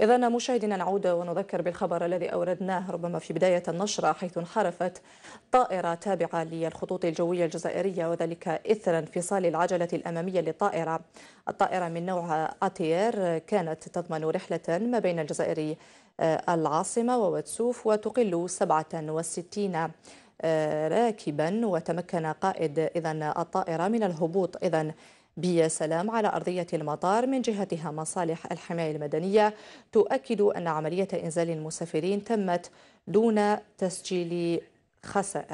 إذا مشاهدينا نعود ونذكر بالخبر الذي أوردناه ربما في بداية النشرة حيث انحرفت طائرة تابعة للخطوط الجوية الجزائرية وذلك إثر انفصال العجلة الأمامية للطائرة الطائرة من نوع أتير كانت تضمن رحلة ما بين الجزائر آه، العاصمة ووتسوف وتقل 67 آه، راكبا وتمكن قائد إذا الطائرة من الهبوط إذا بسلام على أرضية المطار من جهتها مصالح الحماية المدنية تؤكد أن عملية إنزال المسافرين تمت دون تسجيل خسائر